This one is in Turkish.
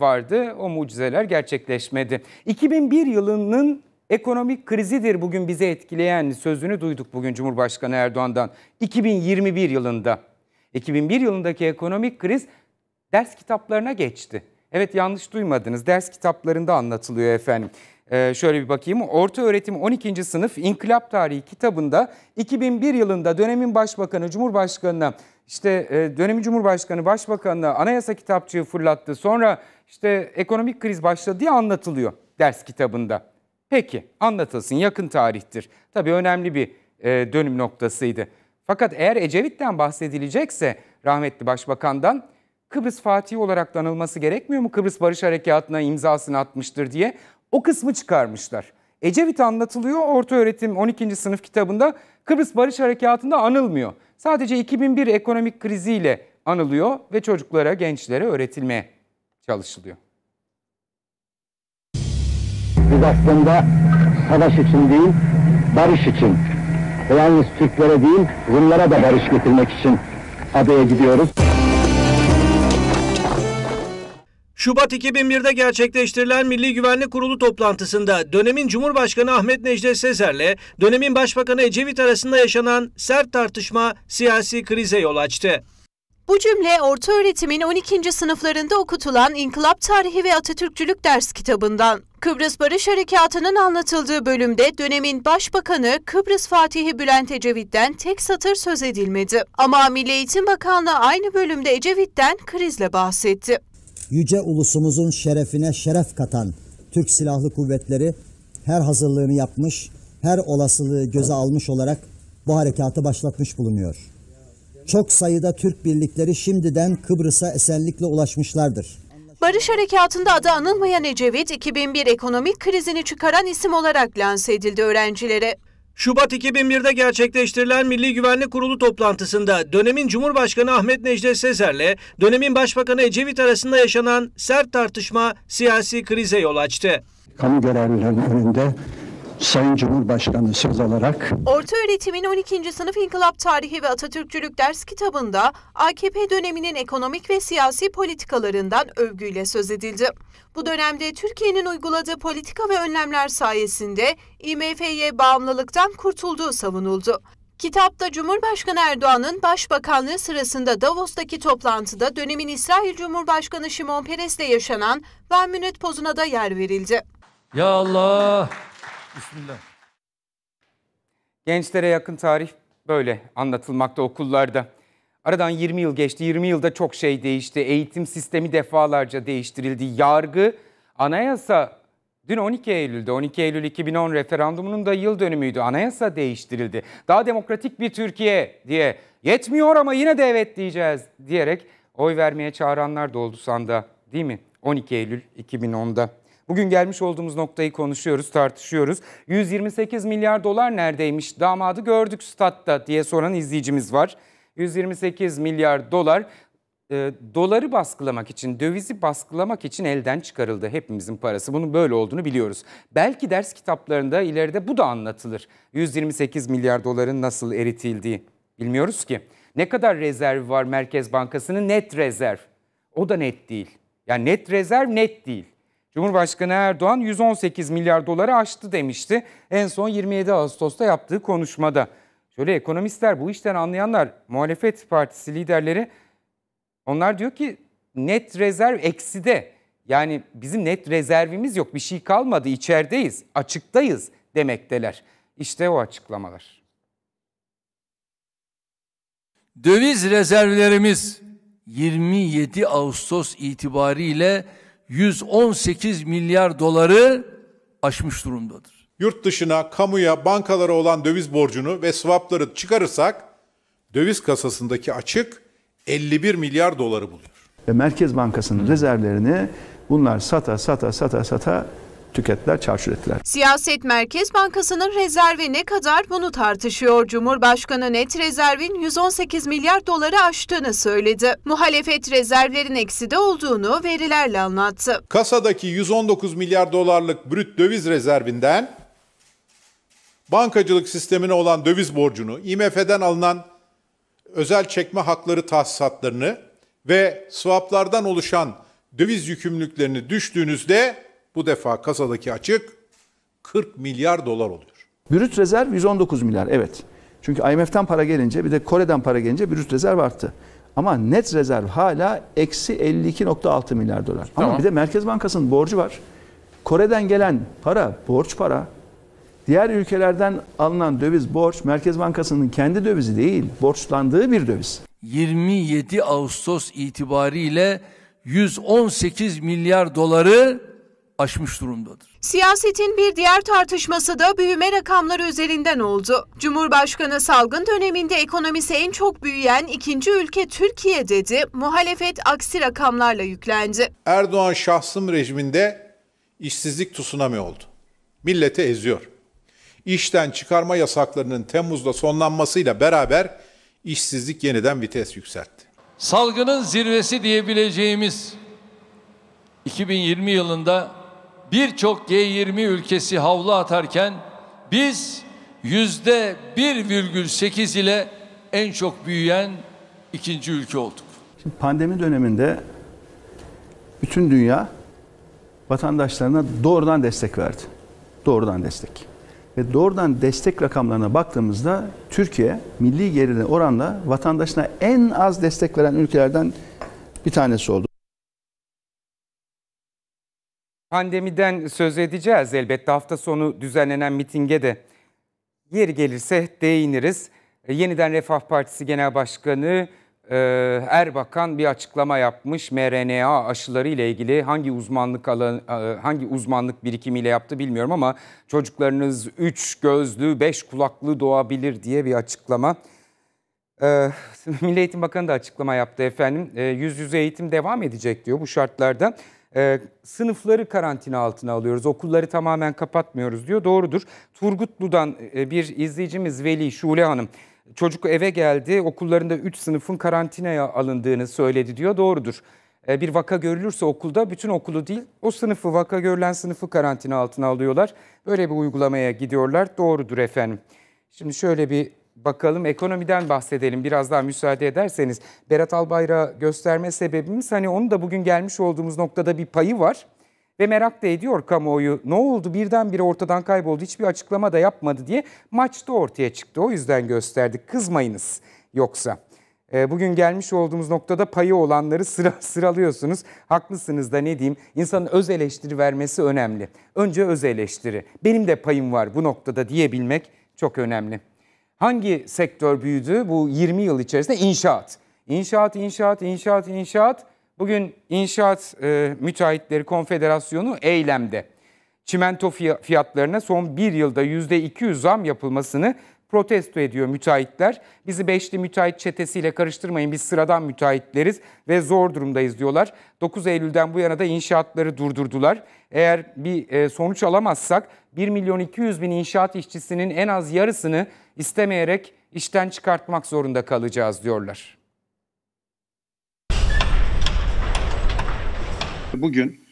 vardı. O mucizeler gerçekleşmedi. 2001 yılının ekonomik krizidir bugün bize etkileyen sözünü duyduk bugün Cumhurbaşkanı Erdoğan'dan. 2021 yılında. 2001 yılındaki ekonomik kriz ders kitaplarına geçti. Evet yanlış duymadınız. Ders kitaplarında anlatılıyor efendim. Ee, şöyle bir bakayım. Orta öğretim 12. sınıf İnkılap Tarihi kitabında 2001 yılında dönemin başbakanı Cumhurbaşkanı'na işte e, dönemin Cumhurbaşkanı Başbakanı'na anayasa kitapçığı fırlattı. Sonra işte ekonomik kriz başladı diye anlatılıyor ders kitabında. Peki anlatılsın yakın tarihtir. Tabii önemli bir e, dönüm noktasıydı. Fakat eğer Ecevit'ten bahsedilecekse rahmetli başbakandan Kıbrıs Fatih olarak da anılması gerekmiyor mu? Kıbrıs Barış Harekatı'na imzasını atmıştır diye. O kısmı çıkarmışlar. Ecevit anlatılıyor orta öğretim 12. sınıf kitabında Kıbrıs Barış Harekatı'nda anılmıyor. Sadece 2001 ekonomik kriziyle anılıyor ve çocuklara, gençlere öğretilmeye çalışılıyor. Biz aslında savaş için değil, barış için. Yalnız Türklere değil, Rumlara da barış getirmek için adaya gidiyoruz. Şubat 2001'de gerçekleştirilen Milli Güvenlik Kurulu toplantısında dönemin Cumhurbaşkanı Ahmet Necdet Sezer'le dönemin Başbakanı Ecevit arasında yaşanan sert tartışma siyasi krize yol açtı. Bu cümle orta öğretimin 12. sınıflarında okutulan İnkılap Tarihi ve Atatürkçülük ders kitabından. Kıbrıs Barış Harekatı'nın anlatıldığı bölümde dönemin başbakanı Kıbrıs Fatihi Bülent Ecevit'ten tek satır söz edilmedi. Ama Milli Eğitim Bakanlığı aynı bölümde Ecevit'ten krizle bahsetti yüce ulusumuzun şerefine şeref katan Türk Silahlı Kuvvetleri her hazırlığını yapmış, her olasılığı göze almış olarak bu harekatı başlatmış bulunuyor. Çok sayıda Türk birlikleri şimdiden Kıbrıs'a esenlikle ulaşmışlardır. Barış Harekatı'nda adı anılmayan Ecevit, 2001 ekonomik krizini çıkaran isim olarak lanse edildi öğrencilere. Şubat 2001'de gerçekleştirilen Milli Güvenlik Kurulu toplantısında dönemin Cumhurbaşkanı Ahmet Necdet Sezer'le dönemin Başbakanı Ecevit arasında yaşanan sert tartışma siyasi krize yol açtı. Kamu görevlilerinin önünde Sayın Cumhurbaşkanı söz alarak Orta öğretimin 12. sınıf İnkılap Tarihi ve Atatürkçülük ders kitabında AKP döneminin ekonomik ve siyasi politikalarından övgüyle söz edildi. Bu dönemde Türkiye'nin uyguladığı politika ve önlemler sayesinde IMF'ye bağımlılıktan kurtulduğu savunuldu. Kitapta Cumhurbaşkanı Erdoğan'ın başbakanlığı sırasında Davos'taki toplantıda dönemin İsrail Cumhurbaşkanı Şimon Peres'le yaşanan Van Minut pozuna da yer verildi. Ya Allah! Bismillah. Gençlere yakın tarih böyle anlatılmakta okullarda. Aradan 20 yıl geçti. 20 yılda çok şey değişti. Eğitim sistemi defalarca değiştirildi. Yargı, anayasa Dün 12 Eylül'de 12 Eylül 2010 referandumunun da yıl dönümüydü. Anayasa değiştirildi. Daha demokratik bir Türkiye diye yetmiyor ama yine de evet diyeceğiz diyerek oy vermeye çağıranlar da oldu sanda değil mi? 12 Eylül 2010'da. Bugün gelmiş olduğumuz noktayı konuşuyoruz, tartışıyoruz. 128 milyar dolar neredeymiş? Damadı gördük statta diye soran izleyicimiz var. 128 milyar dolar e, doları baskılamak için, dövizi baskılamak için elden çıkarıldı hepimizin parası. Bunun böyle olduğunu biliyoruz. Belki ders kitaplarında ileride bu da anlatılır. 128 milyar doların nasıl eritildiği bilmiyoruz ki. Ne kadar rezerv var Merkez Bankası'nın net rezerv? O da net değil. Yani net rezerv net değil. Cumhurbaşkanı Erdoğan 118 milyar doları aştı demişti en son 27 Ağustos'ta yaptığı konuşmada. Şöyle ekonomistler bu işten anlayanlar muhalefet partisi liderleri onlar diyor ki net rezerv ekside. Yani bizim net rezervimiz yok bir şey kalmadı içerideyiz açıktayız demekteler. İşte o açıklamalar. Döviz rezervlerimiz 27 Ağustos itibariyle 118 milyar doları aşmış durumdadır. Yurt dışına, kamuya, bankalara olan döviz borcunu ve swapları çıkarırsak döviz kasasındaki açık 51 milyar doları buluyor. Ve Merkez Bankası'nın rezervlerini bunlar sata sata sata sata tükettiler, çarçur ettiler. Siyaset Merkez Bankası'nın rezervi ne kadar bunu tartışıyor. Cumhurbaşkanı net rezervin 118 milyar doları aştığını söyledi. Muhalefet rezervlerin ekside olduğunu verilerle anlattı. Kasadaki 119 milyar dolarlık brüt döviz rezervinden bankacılık sistemine olan döviz borcunu, IMF'den alınan özel çekme hakları tahsisatlarını ve swaplardan oluşan döviz yükümlülüklerini düştüğünüzde bu defa kasadaki açık 40 milyar dolar oluyor. Brüt rezerv 119 milyar evet. Çünkü IMF'den para gelince bir de Kore'den para gelince brüt rezerv arttı. Ama net rezerv hala eksi 52.6 milyar dolar. Tamam. Ama bir de Merkez Bankası'nın borcu var. Kore'den gelen para borç para. Diğer ülkelerden alınan döviz borç Merkez Bankası'nın kendi dövizi değil, borçlandığı bir döviz. 27 Ağustos itibariyle 118 milyar doları aşmış durumdadır. Siyasetin bir diğer tartışması da büyüme rakamları üzerinden oldu. Cumhurbaşkanı salgın döneminde ekonomisi en çok büyüyen ikinci ülke Türkiye dedi. Muhalefet aksi rakamlarla yüklendi. Erdoğan şahsım rejiminde işsizlik tsunami oldu. Milleti eziyor. İşten çıkarma yasaklarının Temmuz'da sonlanmasıyla beraber işsizlik yeniden vites yükseltti. Salgının zirvesi diyebileceğimiz 2020 yılında birçok G20 ülkesi havlu atarken biz yüzde 1,8 ile en çok büyüyen ikinci ülke olduk. Şimdi pandemi döneminde bütün dünya vatandaşlarına doğrudan destek verdi. Doğrudan destek. Ve doğrudan destek rakamlarına baktığımızda Türkiye milli gelirine oranla vatandaşına en az destek veren ülkelerden bir tanesi oldu. Pandemiden söz edeceğiz elbette hafta sonu düzenlenen mitinge de yeri gelirse değiniriz. E, Yeniden Refah Partisi Genel Başkanı e, Erbakan bir açıklama yapmış. mRNA aşıları ile ilgili hangi uzmanlık alan e, hangi uzmanlık birikimiyle yaptı bilmiyorum ama çocuklarınız 3 gözlü, 5 kulaklı doğabilir diye bir açıklama. Ee, Milli Eğitim Bakanı da açıklama yaptı efendim. Ee, yüz yüze eğitim devam edecek diyor bu şartlarda e, sınıfları karantina altına alıyoruz, okulları tamamen kapatmıyoruz diyor. Doğrudur. Turgutlu'dan e, bir izleyicimiz Veli Şule Hanım. Çocuk eve geldi, okullarında 3 sınıfın karantinaya alındığını söyledi diyor. Doğrudur. E, bir vaka görülürse okulda bütün okulu değil, o sınıfı, vaka görülen sınıfı karantina altına alıyorlar. Böyle bir uygulamaya gidiyorlar. Doğrudur efendim. Şimdi şöyle bir bakalım. Ekonomiden bahsedelim biraz daha müsaade ederseniz. Berat Albayrak'ı gösterme sebebimiz hani onun da bugün gelmiş olduğumuz noktada bir payı var. Ve merak da ediyor kamuoyu ne oldu birdenbire ortadan kayboldu hiçbir açıklama da yapmadı diye maçta ortaya çıktı. O yüzden gösterdik kızmayınız yoksa. Ee, bugün gelmiş olduğumuz noktada payı olanları sıra, sıralıyorsunuz. Haklısınız da ne diyeyim insanın öz eleştiri vermesi önemli. Önce öz eleştiri. Benim de payım var bu noktada diyebilmek çok önemli. Hangi sektör büyüdü bu 20 yıl içerisinde? İnşaat. İnşaat, inşaat, inşaat, inşaat. Bugün İnşaat e, Müteahhitleri Konfederasyonu eylemde. Çimento fiyatlarına son bir yılda %200 zam yapılmasını protesto ediyor müteahhitler. Bizi beşli müteahhit çetesiyle karıştırmayın biz sıradan müteahhitleriz ve zor durumdayız diyorlar. 9 Eylül'den bu yana da inşaatları durdurdular. Eğer bir e, sonuç alamazsak 1 milyon 200 bin inşaat işçisinin en az yarısını istemeyerek işten çıkartmak zorunda kalacağız diyorlar. Bugün